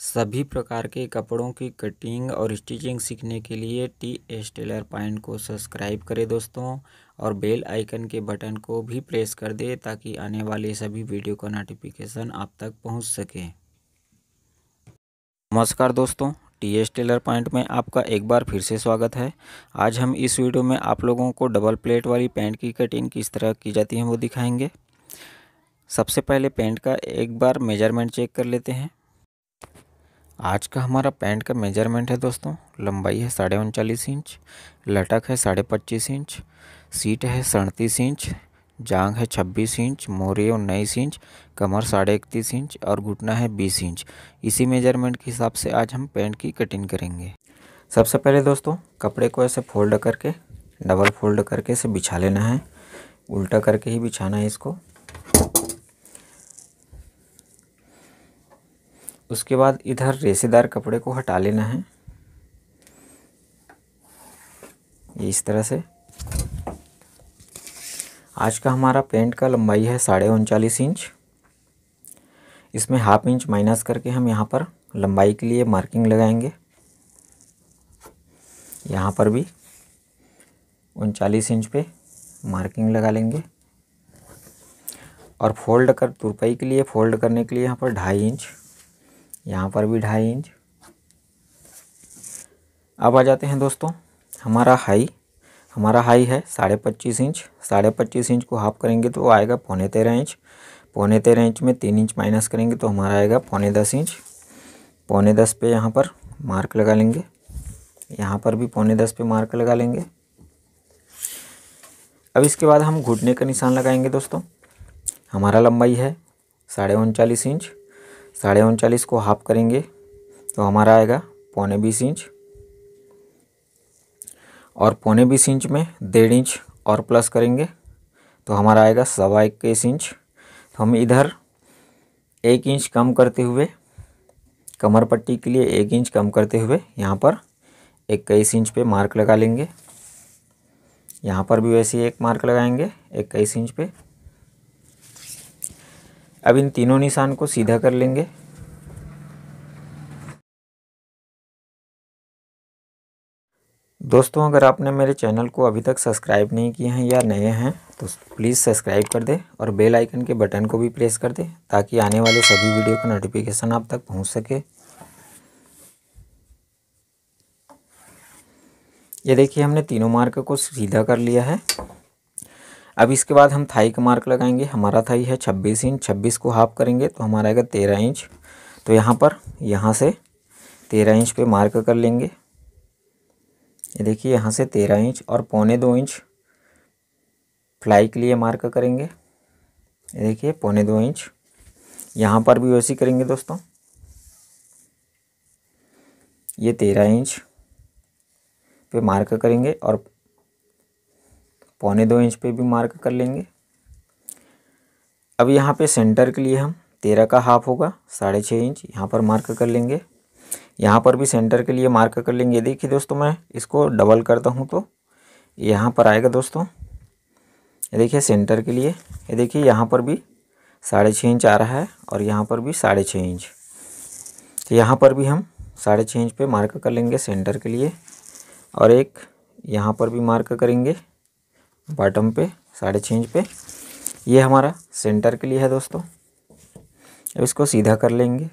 सभी प्रकार के कपड़ों की कटिंग और स्टिचिंग सीखने के लिए टी एस टेलर पॉइंट को सब्सक्राइब करें दोस्तों और बेल आइकन के बटन को भी प्रेस कर दें ताकि आने वाले सभी वीडियो का नोटिफिकेशन आप तक पहुंच सके नमस्कार दोस्तों टी एस टेलर पॉइंट में आपका एक बार फिर से स्वागत है आज हम इस वीडियो में आप लोगों को डबल प्लेट वाली पैंट की कटिंग किस तरह की जाती है वो दिखाएंगे सबसे पहले पैंट का एक बार मेजरमेंट चेक कर लेते हैं आज का हमारा पैंट का मेजरमेंट है दोस्तों लंबाई है साढ़े उनचालीस इंच लटक है साढ़े पच्चीस इंच सीट है सड़तीस इंच जांग है छब्बीस इंच मोरे उन्नीस इंच कमर साढ़े इकतीस इंच और घुटना है बीस इंच इसी मेजरमेंट के हिसाब से आज हम पैंट की कटिंग करेंगे सबसे पहले दोस्तों कपड़े को ऐसे फोल्ड करके डबल फोल्ड करके इसे बिछा लेना है उल्टा करके ही बिछाना है इसको उसके बाद इधर रेसेदार कपड़े को हटा लेना है ये इस तरह से आज का हमारा पेंट का लंबाई है साढ़े उनचालीस इंच इसमें हाफ इंच माइनस करके हम यहाँ पर लंबाई के लिए मार्किंग लगाएंगे यहाँ पर भी उनचालीस इंच पे मार्किंग लगा लेंगे और फोल्ड कर तुरपाई के लिए फोल्ड करने के लिए यहाँ पर ढाई इंच यहाँ पर भी ढाई इंच अब आ जाते हैं दोस्तों हमारा हाई हमारा हाई है साढ़े पच्चीस इंच साढ़े पच्चीस इंच को हाफ करेंगे तो आएगा पौने तेरह इंच पौने तेरह इंच में तीन इंच माइनस करेंगे तो हमारा आएगा पौने दस इंच पौने दस पे यहाँ पर मार्क लगा लेंगे यहाँ पर भी पौने दस पे मार्क लगा लेंगे अब इसके बाद हम घुटने का निशान लगाएंगे दोस्तों हमारा लंबाई है साढ़े उनचालीस इंच साढ़े उनचालीस को हाफ करेंगे तो हमारा आएगा पौने बीस इंच और पौने बीस इंच में डेढ़ इंच और प्लस करेंगे तो हमारा आएगा सवा इक्कीस इंच तो हम इधर एक इंच कम करते हुए कमर पट्टी के लिए एक इंच कम करते हुए यहाँ पर इक्कीस इंच पे मार्क लगा लेंगे यहाँ पर भी वैसे ही एक मार्क लगाएंगे इक्कीस इंच पे अब इन तीनों निशान को सीधा कर लेंगे दोस्तों अगर आपने मेरे चैनल को अभी तक सब्सक्राइब नहीं किए हैं या नए हैं तो प्लीज़ सब्सक्राइब कर दें और बेल आइकन के बटन को भी प्रेस कर दें ताकि आने वाले सभी वीडियो का नोटिफिकेशन आप तक पहुंच सके ये देखिए हमने तीनों मार्क को सीधा कर लिया है अब इसके बाद हम थाई का मार्क लगाएंगे हमारा थाई है छब्बीस इंच छब्बीस को हाफ करेंगे तो हमारा आएगा तेरह इंच तो यहाँ पर यहाँ से तेरह इंच पे मार्क कर लेंगे ये देखिए यहाँ से तेरह इंच और पौने दो इंच फ्लाई के लिए मार्क करेंगे ये देखिए पौने दो इंच यहाँ पर भी वैसी करेंगे दोस्तों ये तेरह इंच पे मार्क करेंगे और पौने दो इंच पे भी मार्क कर लेंगे अब यहाँ पे सेंटर के लिए हम तेरह का हाफ होगा साढ़े छः इंच यहाँ पर मार्क कर लेंगे यहाँ पर भी सेंटर के लिए मार्क कर लेंगे देखिए दोस्तों मैं इसको डबल करता हूँ तो यहाँ पर आएगा दोस्तों ये देखिए सेंटर के लिए ये देखिए यहाँ पर भी साढ़े छः इंच आ रहा है और यहाँ पर भी साढ़े छः इंच तो यहाँ पर भी हम साढ़े छः इंच पे मार्क कर लेंगे सेंटर के लिए और एक यहाँ पर भी मार्क करेंगे बॉटम पे साढ़े छः इंच पे ये हमारा सेंटर के लिए है दोस्तों अब इसको सीधा कर लेंगे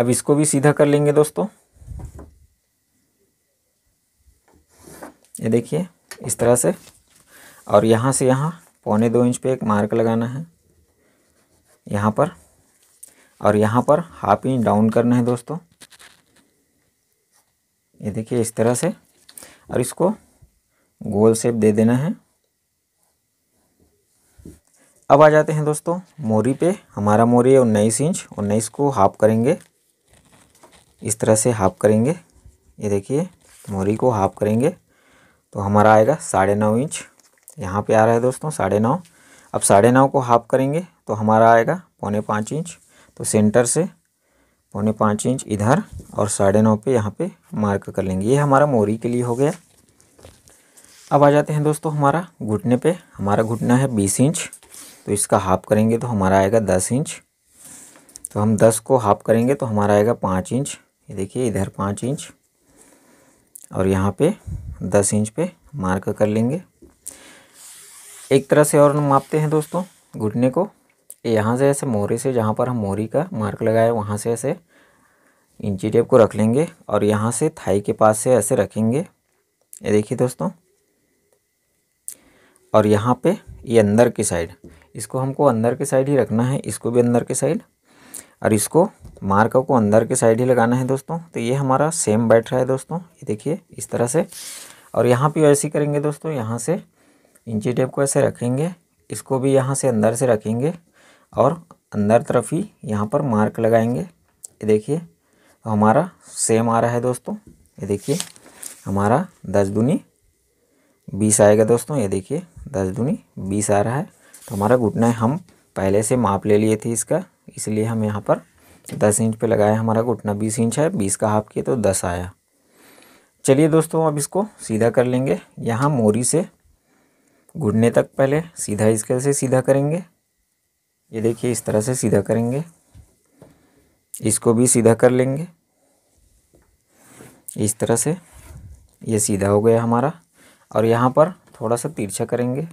अब इसको भी सीधा कर लेंगे दोस्तों ये देखिए इस तरह से और यहाँ से यहाँ पौने दो इंच पे एक मार्क लगाना है यहाँ पर और यहाँ पर हाफ इंच डाउन करना है दोस्तों ये देखिए इस तरह से और इसको गोल सेप दे देना है अब आ जाते हैं दोस्तों मोरी पे हमारा मोरी है उन्नीस इंच उन्नीस को हाफ करेंगे इस तरह से हाफ करेंगे ये देखिए मोरी को हाफ करेंगे तो हमारा आएगा साढ़े नौ इंच यहाँ पे आ रहा है दोस्तों साढ़े नौ अब साढ़े नौ को हाफ करेंगे तो हमारा आएगा पौने पाँच इंच तो सेंटर से पौने पाँच इंच इधर और साढ़े नौ पे यहाँ पे मार्क कर लेंगे ये हमारा मोरी के लिए हो गया अब आ जाते हैं दोस्तों हमारा घुटने पे हमारा घुटना है बीस इंच तो इसका हाफ करेंगे तो हमारा आएगा दस इंच तो हम दस को हाफ करेंगे तो हमारा आएगा पाँच इंच ये देखिए इधर पाँच इंच और यहाँ पे दस इंच पे मार्क कर लेंगे एक तरह से और मापते हैं दोस्तों घुटने को यहाँ से ऐसे मोरी से जहाँ पर हम मोरी का मार्क लगाए वहाँ से ऐसे इंची टेप को रख लेंगे और यहाँ से थाई के पास से ऐसे रखेंगे ये देखिए दोस्तों और यहाँ पे ये अंदर की साइड इसको हमको अंदर की साइड ही रखना है इसको भी अंदर की साइड और इसको मार्क को अंदर के साइड ही लगाना है दोस्तों तो ये हमारा सेम बैठ रहा है दोस्तों ये देखिए इस तरह से और यहाँ पर ऐसे करेंगे दोस्तों यहाँ से इंची टेप को ऐसे रखेंगे इसको भी यहाँ से अंदर से रखेंगे और अंदर तरफ ही यहाँ पर मार्क लगाएंगे ये देखिए तो हमारा सेम आ रहा है दोस्तों ये देखिए हमारा दस दूनी बीस आएगा दोस्तों ये देखिए दस दूनी बीस आ रहा है तो हमारा घुटना हम पहले से माप ले लिए थे इसका इसलिए हम यहाँ पर दस इंच पे लगाया हमारा घुटना बीस इंच है बीस का हाफ किए तो दस आया चलिए दोस्तों अब इसको सीधा कर लेंगे यहाँ मोरी से घुटने तक पहले सीधा इसके से सीधा करेंगे ये देखिए इस तरह से सीधा करेंगे इसको भी सीधा कर लेंगे इस तरह से ये सीधा हो गया हमारा और यहाँ पर थोड़ा सा तिरछा करेंगे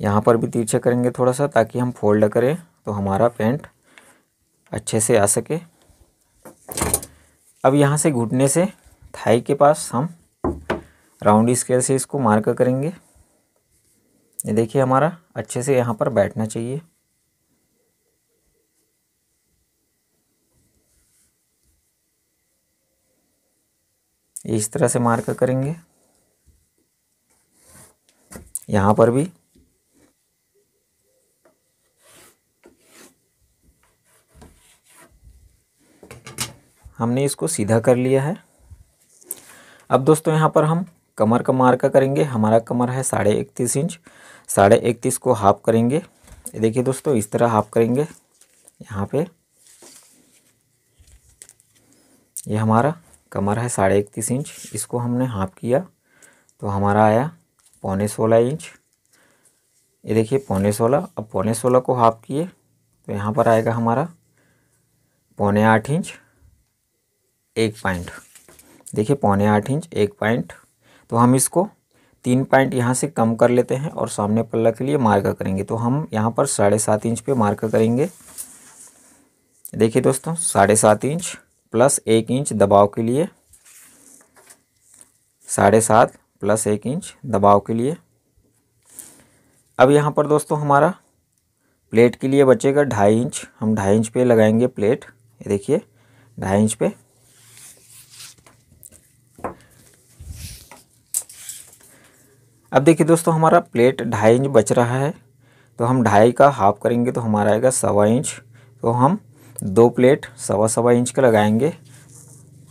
यहाँ पर भी तिरछा करेंगे थोड़ा सा ताकि हम फोल्ड करें तो हमारा पेंट अच्छे से आ सके अब यहाँ से घुटने से थाई के पास हम राउंड स्केल से इसको मार्क करेंगे ये देखिए हमारा अच्छे से यहाँ पर बैठना चाहिए इस तरह से मार्क करेंगे यहाँ पर भी हमने इसको सीधा कर लिया है अब दोस्तों यहाँ पर हम कमर का मार्क करेंगे हमारा कमर है साढ़े इकतीस इंच साढ़े इकतीस को हाफ करेंगे देखिए दोस्तों इस तरह हाफ करेंगे यहाँ पे ये हमारा कमर है साढ़े इकतीस इंच इसको हमने हाफ किया तो हमारा आया पौने सोलह इंच ये देखिए पौने सोलह अब पौने सोलह को हाफ किए तो यहाँ पर आएगा हमारा पौने आठ इंच एक पॉइंट देखिए पौने आठ इंच एक पॉइंट तो हम इसको तीन पॉइंट यहाँ से कम कर लेते हैं और सामने पल्ला के लिए मार्क करेंगे तो हम यहाँ पर साढ़े सात इंच पे मार्क करेंगे देखिए दोस्तों साढ़े सात इंच प्लस एक इंच दबाव के लिए साढ़े सात प्लस एक इंच दबाव के लिए अब यहाँ पर दोस्तों हमारा प्लेट के लिए बचेगा ढाई इंच हम ढाई इंच पे लगाएंगे प्लेट देखिए ढाई इंच पे अब देखिए दोस्तों हमारा प्लेट ढाई इंच बच रहा है तो हम ढाई का हाफ करेंगे तो हमारा आएगा सवा इंच तो हम दो प्लेट सवा सवा इंच का लगाएंगे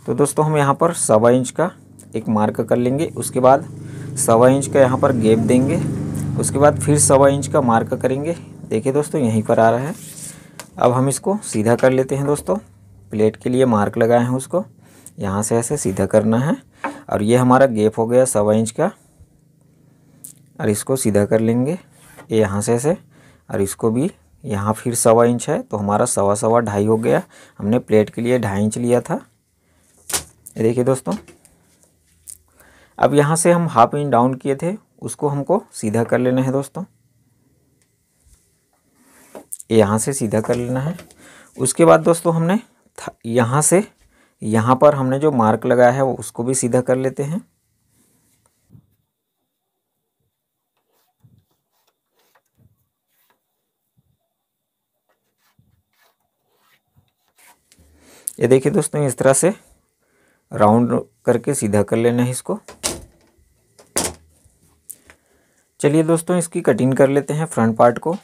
तो दोस्तों हम यहाँ पर सवा इंच का एक मार्क कर लेंगे उसके बाद सवा इंच का यहाँ पर गेप देंगे उसके बाद फिर सवा इंच का मार्क करेंगे देखिए दोस्तों यहीं पर आ रहा है अब हम इसको सीधा कर लेते हैं दोस्तों प्लेट के लिए मार्क लगाए हैं उसको यहाँ से ऐसे सीधा करना है और ये हमारा गेप हो गया सवा इंच का और इसको सीधा कर लेंगे ये यहाँ से ऐसे और इसको भी यहाँ फिर सवा इंच है तो हमारा सवा सवा ढाई हो गया हमने प्लेट के लिए ढाई इंच लिया था ये देखिए दोस्तों अब यहाँ से हम हाफ इंच डाउन किए थे उसको हमको सीधा कर लेना है दोस्तों यहाँ से सीधा कर लेना है उसके बाद दोस्तों हमने यहाँ से यहाँ पर हमने जो मार्क लगाया है वो उसको भी सीधा कर लेते हैं ये देखिए दोस्तों इस तरह से राउंड करके सीधा कर लेना है इसको चलिए दोस्तों इसकी कटिंग कर लेते हैं फ्रंट पार्ट को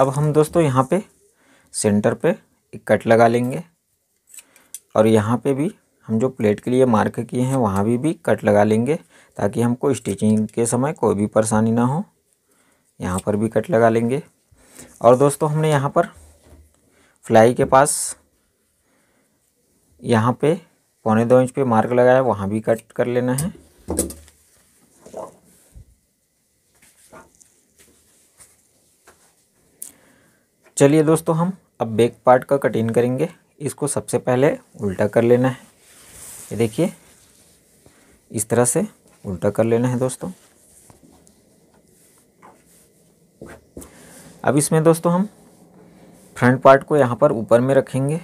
अब हम दोस्तों यहाँ पे सेंटर पे एक कट लगा लेंगे और यहाँ पे भी हम जो प्लेट के लिए मार्क किए हैं वहाँ भी भी कट लगा लेंगे ताकि हमको स्टिचिंग के समय कोई भी परेशानी ना हो यहाँ पर भी कट लगा लेंगे और दोस्तों हमने यहाँ पर फ्लाई के पास यहाँ पे पौने दो इंच पे मार्क लगाया वहाँ भी कट कर लेना है चलिए दोस्तों हम अब बैक पार्ट का कटिंग करेंगे इसको सबसे पहले उल्टा कर लेना है ये देखिए इस तरह से उल्टा कर लेना है दोस्तों अब इसमें दोस्तों हम फ्रंट पार्ट को यहाँ पर ऊपर में रखेंगे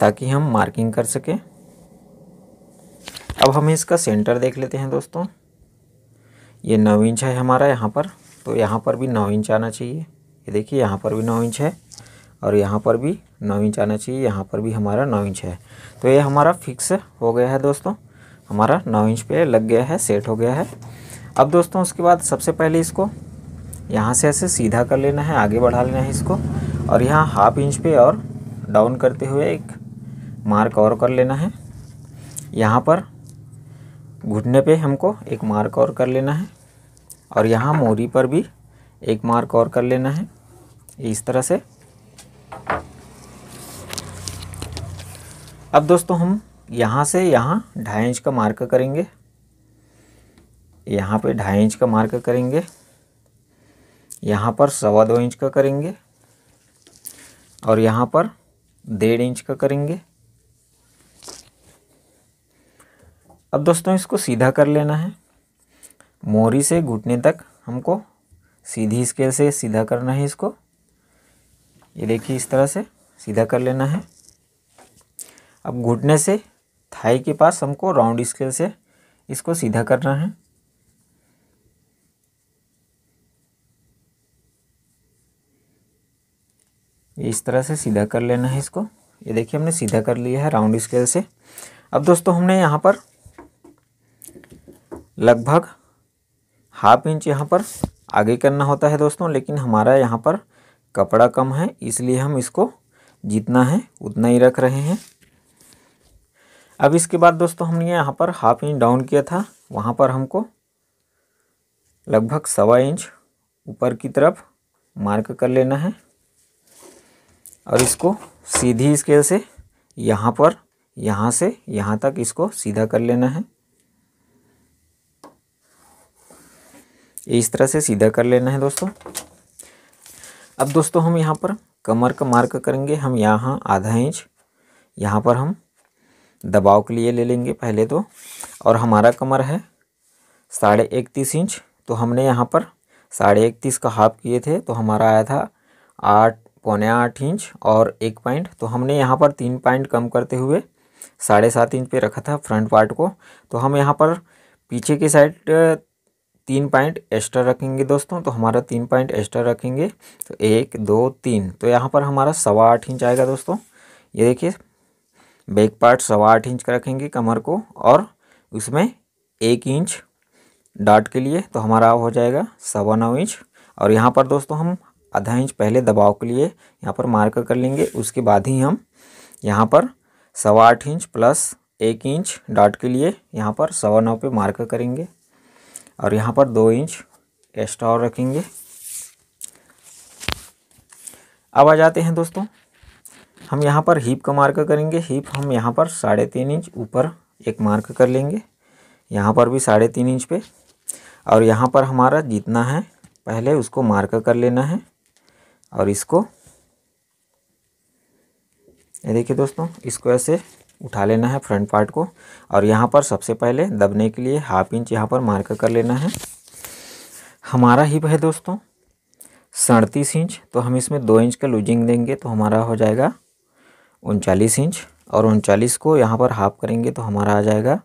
ताकि हम मार्किंग कर सकें अब हम इसका सेंटर देख लेते हैं दोस्तों ये नौ इंच है हमारा यहाँ पर तो यहाँ पर भी नौ इंच आना चाहिए ये देखिए यहाँ पर भी नौ इंच है और यहाँ पर भी नौ इंच आना चाहिए यहाँ पर भी हमारा नौ इंच है तो ये हमारा फिक्स हो गया है दोस्तों हमारा नौ इंच पे लग गया है सेट हो गया है अब दोस्तों उसके बाद सबसे पहले इसको यहाँ से ऐसे सीधा कर लेना है आगे बढ़ा लेना है इसको और यहाँ हाफ इंच पे और डाउन करते हुए एक मार्क और कर लेना है यहाँ पर घुटने पे हमको एक मार्क और कर लेना है और यहाँ मोरी पर भी एक मार्क और कर लेना है इस तरह से अब दोस्तों हम यहाँ से यहाँ ढाई इंच का मार्क करेंगे यहाँ पे ढाई इंच का मार्क करेंगे यहाँ पर सवा दो इंच का करेंगे और यहाँ पर डेढ़ इंच का करेंगे अब दोस्तों इसको सीधा कर लेना है मोरी से घुटने तक हमको सीधी स्केल से सीधा करना है इसको ये देखिए इस तरह से सीधा कर लेना है अब घुटने से थाई के पास हमको राउंड स्केल से इसको सीधा करना है ये इस तरह से सीधा कर लेना है इसको ये देखिए हमने सीधा कर लिया है राउंड स्केल से अब दोस्तों हमने यहाँ पर लगभग हाफ इंच यहाँ पर आगे करना होता है दोस्तों लेकिन हमारा यहाँ पर कपड़ा कम है इसलिए हम इसको जितना है उतना ही रख रहे हैं अब इसके बाद दोस्तों हमने यहाँ पर हाफ इंच डाउन किया था वहाँ पर हमको लगभग सवा इंच ऊपर की तरफ मार्क कर लेना है और इसको सीधी स्केल से यहाँ पर यहाँ से यहाँ तक इसको सीधा कर लेना है इस तरह से सीधा कर लेना है दोस्तों अब दोस्तों हम यहाँ पर कमर का मार्क करेंगे हम यहाँ आधा इंच यहाँ पर हम दबाव के लिए ले लेंगे पहले तो और हमारा कमर है साढ़े इकतीस इंच तो हमने यहाँ पर साढ़े इकतीस का हाफ किए थे तो हमारा आया था आठ पौने आठ इंच और एक पॉइंट तो हमने यहाँ पर तीन पॉइंट कम करते हुए साढ़े सात इंच पे रखा था फ्रंट पार्ट को तो हम यहाँ पर पीछे की साइड तीन पॉइंट एक्स्ट्रा रखेंगे दोस्तों तो हमारा तीन पॉइंट एक्स्ट्रा रखेंगे तो एक दो तीन तो यहाँ पर हमारा सवा आठ इंच आएगा दोस्तों ये देखिए बैक पार्ट सवा आठ इंच का रखेंगे कमर को और उसमें एक इंच डाट के लिए तो हमारा हो जाएगा सवा नौ इंच और यहाँ पर दोस्तों हम आधा इंच पहले दबाव के लिए यहाँ पर मार्क कर लेंगे उसके बाद ही हम यहाँ पर सवा आठ इंच प्लस एक इंच डॉट के लिए यहाँ पर सवा नौ पे मार्क करेंगे और यहाँ पर दो इंच एक्स्ट्रा और रखेंगे अब आ जाते हैं दोस्तों हम यहाँ पर हीप का मार्क करेंगे हीप हम यहाँ पर साढ़े तीन इंच ऊपर एक मार्क कर लेंगे यहाँ पर भी साढ़े तीन इंच पे और यहाँ पर हमारा जितना है पहले उसको मार्क कर लेना है और इसको ये देखिए दोस्तों इसको ऐसे उठा लेना है फ्रंट पार्ट को और यहाँ पर सबसे पहले दबने के लिए हाफ इंच यहाँ पर मार्क कर लेना है हमारा हिप है दोस्तों सड़तीस इंच तो हम इसमें दो इंच का लूजिंग देंगे तो हमारा हो जाएगा उनचालीस इंच और उनचालीस को यहाँ पर हाफ करेंगे तो हमारा आ जाएगा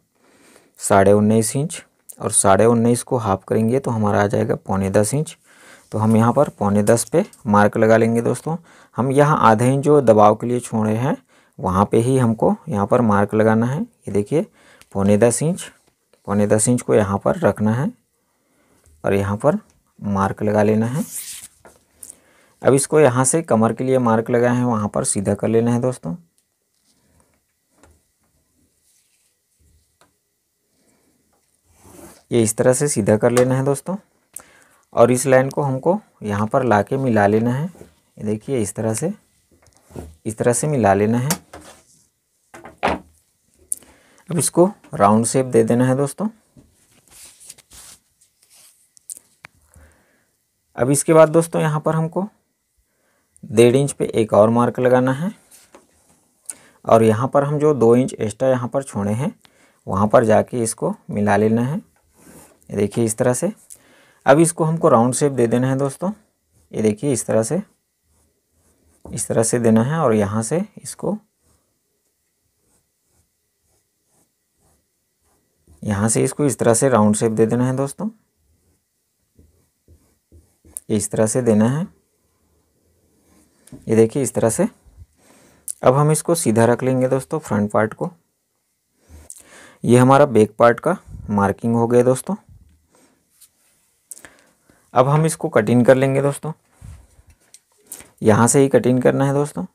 साढ़े उन्नीस इंच और साढ़े उन्नीस को हाफ करेंगे तो हमारा आ जाएगा पौने दस इंच तो हम यहाँ पर पौने दस पे मार्क लगा लेंगे दोस्तों हम यहाँ आधे इंच जो दबाव के लिए छोड़े हैं वहाँ पे ही हमको यहाँ पर मार्क लगाना है ये देखिए पौने दस इंच पौने दस इंच को यहाँ पर रखना है और यहाँ पर मार्क लगा लेना है अब इसको यहाँ से कमर के लिए मार्क लगाए हैं वहाँ पर सीधा कर लेना है दोस्तों ये इस तरह से सीधा कर लेना है दोस्तों और इस लाइन को हमको यहाँ पर ला के मिला लेना है देखिए इस तरह से इस तरह से मिला लेना है अब इसको राउंड शेप दे देना है दोस्तों अब इसके बाद दोस्तों यहाँ पर हमको डेढ़ इंच पे एक और मार्क लगाना है और यहाँ पर हम जो दो इंच एक्स्ट्रा यहाँ पर छोड़े हैं वहाँ पर जाके इसको मिला लेना है देखिए इस तरह से अब इसको हमको राउंड शेप दे देना है दोस्तों ये देखिए इस तरह से इस तरह से देना है और यहाँ से इसको यहाँ से इसको इस तरह से राउंड शेप दे देना है दोस्तों इस तरह से देना है ये देखिए इस तरह से अब हम इसको सीधा रख लेंगे दोस्तों फ्रंट पार्ट को ये हमारा बैक पार्ट का मार्किंग हो गया दोस्तों अब हम इसको कटिंग कर लेंगे दोस्तों यहाँ से ही कटिंग करना है दोस्तों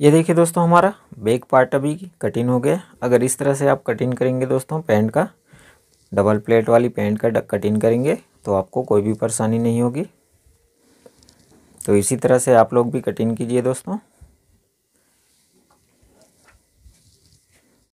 ये देखिए दोस्तों हमारा बैक पार्ट अभी कटिंग हो गया अगर इस तरह से आप कटिंग करेंगे दोस्तों पैंट का डबल प्लेट वाली पैंट का कटिंग करेंगे तो आपको कोई भी परेशानी नहीं होगी तो इसी तरह से आप लोग भी कटिंग कीजिए दोस्तों